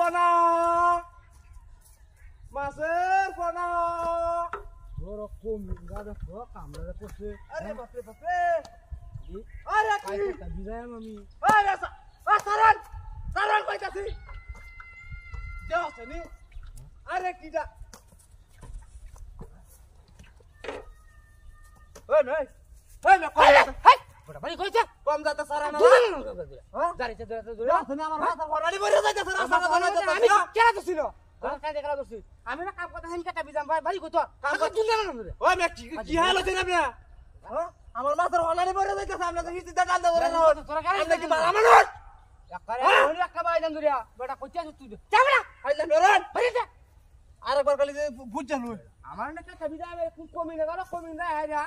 mas fana masé fana agora como engada só câmera depois se arre papel papel arre aqui aí tá virando mami vai essa vai saran saran vai tacar Deus é nem arre aqui já vai não vai vai me coloca বাড়ি কইছে কম যাতে সারা না গাড়িতে দূরে দূরে তুমি আমার মাথা ফরালি বইরে যাইতে সারা সারা আমি কেন তো ছিল আমি না কাম কথা হেন কাটা বিজাম ভাই বাড়ি কইতো কাম কথা তুললে না রে ওই মে মাথার হলানি বইরে আরেকবার কলি বুঝ আমার না কাটা বিজাম হ্যাঁ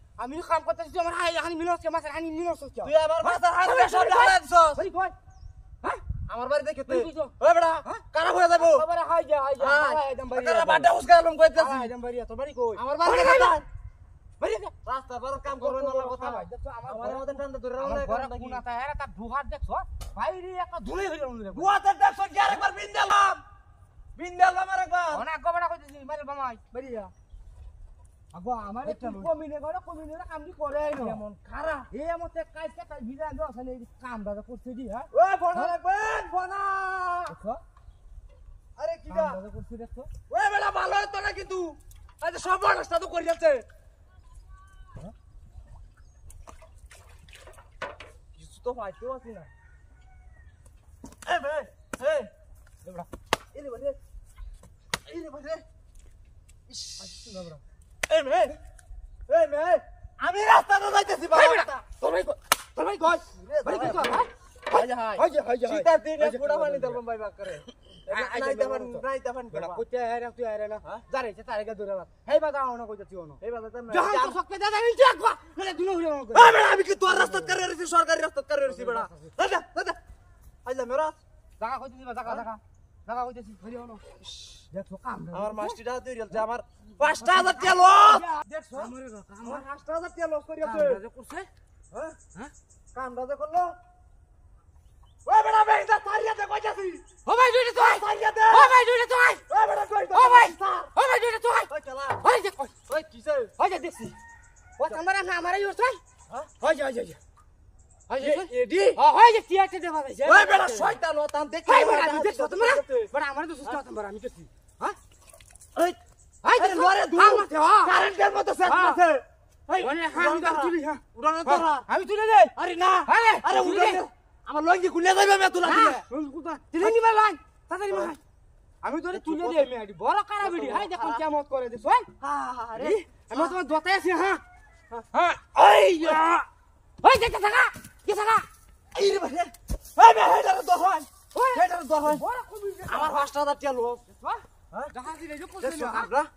আমি কাম করতে তুই আমার হাই হানি মিলস মাছ হানি মিলস তুই আমার হ্যাঁ? মাছ হানি হ্যাঁ, সব হারা হ্যাঁ, দিছস বলি কই হ্যাঁ আমার বাড়ি দেখে তুই ওই বড়া কারা হয়ে যাবো আমার হাই যা হাই যা হাই দাম বাড়ি কারা বাটা উস গেলাম কই দিছি হাই দাম বাড়ি তো বাড়ি কই আমার বাড়ি দেখে বাড়ি রাস্তা বড় কাম করবে না কথা আমার ঘরে মতন টান ধরে রাখো ঘরে কোন আতা হ্যাঁ তার ধুহার দেখছো বাইরে একটা ধুলে হইলো না ধুয়াতে দেখছো কি আরেকবার বিন্দালাম বিন্দালাম আরেকবার অনেক গবড়া কই মারে বামাই বাড়ি যা আগো আমার একটা কমিনে করে কমিনে কামটি করে আইনো এমন খারা এ মতে কাজটা কাজ ভিজা আনো আসলে এই কামটা তো করতে দি হ্যাঁ ও বনা লাগবেন হ্যাঁ? বনা দেখো আরে কি দা কামটা করতে দেখো ও বেটা ভালো হতো না হ্যাঁ? কিছু তো পাইতে আসি না এই মে এই মে আমি রাস্তা না যাইতেছি ভাই তোর ভাই তোর ভাই গছ ভাই কি কর হাই হাই হাই হাই শীতের দিনে পুরা পানি দিলাম ভাই বাক করে আমি কি তোর রাস্তা করে সরকারি লাগা কইতেছি ধরে হলো দেখো আমার মাস্টিটা তুই রেল দেখছো আমার আমার 5000 টাকা হ্যাঁ? হ্যাঁ? লস ভাই দুইটা তুই ভাই দুইটা তুই ও ভাই ভাই দুইটা তুই ওই চালা ওই যা হ্যাঁ? যা আমি তুলে দে আরে না আরে আমার লঙ্গি খুলে দেবে তুলা তুলে নিবা আচ্ছা। লঙ্গ তাড়াতাড়ি হ্যাঁ। মাই আমি তোরে তুলে দিই মেয়েটি বড় কারা বিড়ি হাই দেখুন কেমন করে দিস হ্যাঁ? হ্যাঁ, তোমার দোতায় আছি হ্যাঁ হ্যাঁ ওই দেখতে থাকা কি সারা এই রে ভাই ভাই ভাই হেডার দহন হ্যাঁ, হ্যাঁ?